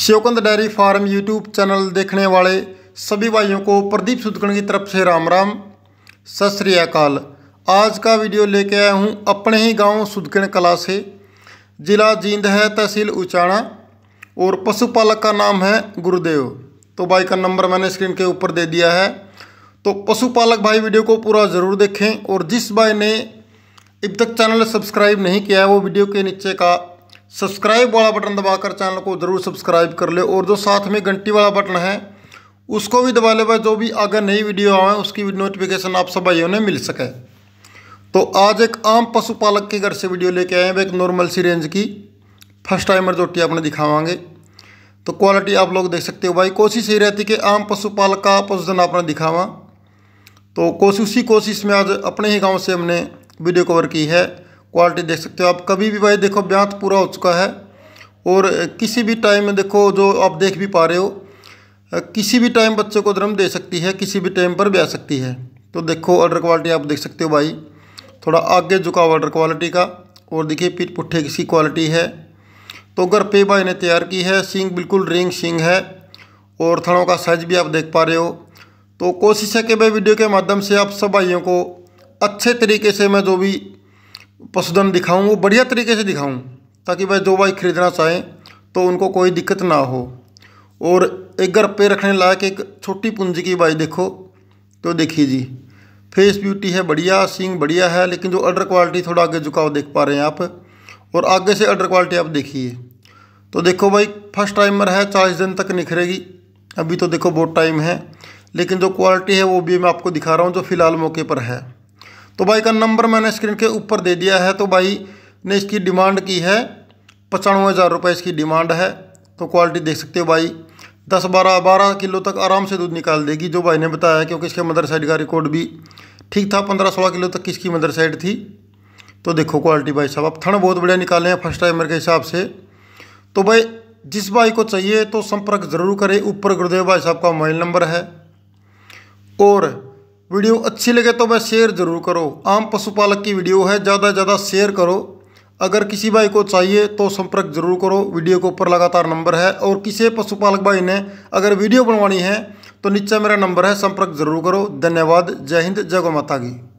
शिवकंद dairy farm YouTube channel देखने वाले सभी भाइयों को प्रदीप सुदकण की तरफ से राम राम सत श्री अकाल आज का वीडियो लेके आया हूँ अपने ही गांव सुदकण कला से जिला जींद है तहसील उचाणा और पशुपालक का नाम है गुरुदेव तो भाई का नंबर मैंने स्क्रीन के ऊपर दे दिया है तो पशुपालक भाई वीडियो को पूरा ज़रूर देखें और जिस भाई ने अब तक चैनल सब्सक्राइब नहीं किया है वो वीडियो के नीचे का सब्सक्राइब वाला बटन दबाकर चैनल को ज़रूर सब्सक्राइब कर ले और जो साथ में घंटी वाला बटन है उसको भी दबा ले जो भी अगर नई वीडियो आए उसकी नोटिफिकेशन आप सब भाइयों ने मिल सके तो आज एक आम पशुपालक के घर से वीडियो लेके आए हैं एक नॉर्मल सी रेंज की फर्स्ट टाइमर जोटी आपने दिखावागे तो क्वालिटी आप लोग देख सकते हो भाई कोशिश यही रहती कि आम पशुपालक का पशुधन आपने दिखावा तो कोशिश उसी कोशिश में आज अपने ही गांव से हमने वीडियो कवर की है क्वालिटी देख सकते हो आप कभी भी भाई देखो ब्यांत पूरा हो चुका है और किसी भी टाइम में देखो जो आप देख भी पा रहे हो किसी भी टाइम बच्चे को धर्म दे सकती है किसी भी टाइम पर ब्या सकती है तो देखो ऑर्डर क्वालिटी आप देख सकते हो भाई थोड़ा आगे झुका ऑर्डर क्वालिटी का और देखिए पीठ पुट्ठे किसी क्वालिटी है तो घर पे भाई ने तैयार की है सिंग बिल्कुल रिंग सिंग है और थड़ों का साइज भी आप देख पा रहे हो तो कोशिश है कि भाई वीडियो के माध्यम से आप सब भाइयों को अच्छे तरीके से मैं जो भी पशुधन दिखाऊँ वो बढ़िया तरीके से दिखाऊँ ताकि वह जो बाइक खरीदना चाहें तो उनको कोई दिक्कत ना हो और एक घर पे रखने लायक एक छोटी पूंजी की बाइक देखो तो देखिए जी फेस ब्यूटी है बढ़िया सींग बढ़िया है लेकिन जो अडर क्वालिटी थोड़ा आगे झुकाव देख पा रहे हैं आप और आगे से अडर क्वालिटी आप देखिए तो देखो भाई फर्स्ट टाइमर है चालीस दिन तक निखरेगी अभी तो देखो बहुत टाइम है लेकिन जो क्वालिटी है वो भी मैं आपको दिखा रहा हूँ जो फ़िलहाल मौके पर है तो भाई का नंबर मैंने स्क्रीन के ऊपर दे दिया है तो भाई ने इसकी डिमांड की है पचानवे हज़ार रुपये इसकी डिमांड है तो क्वालिटी देख सकते हो भाई दस बारह बारह किलो तक आराम से दूध निकाल देगी जो भाई ने बताया क्योंकि इसके मदर साइड का रिकॉर्ड भी ठीक था पंद्रह सोलह किलो तक किसकी मदर साइड थी तो देखो क्वालिटी भाई साहब अब थन बहुत बढ़िया निकाले हैं फर्स्ट टाइमर के हिसाब से तो भाई जिस भाई को चाहिए तो संपर्क ज़रूर करें ऊपर गुरुदेव भाई साहब का मोबाइल नंबर है और वीडियो अच्छी लगे तो वह शेयर ज़रूर करो आम पशुपालक की वीडियो है ज़्यादा से ज़्यादा शेयर करो अगर किसी भाई को चाहिए तो संपर्क जरूर करो वीडियो के ऊपर लगातार नंबर है और किसी पशुपालक भाई ने अगर वीडियो बनवानी है तो नीचे मेरा नंबर है संपर्क जरूर करो धन्यवाद जय हिंद जय गो माता की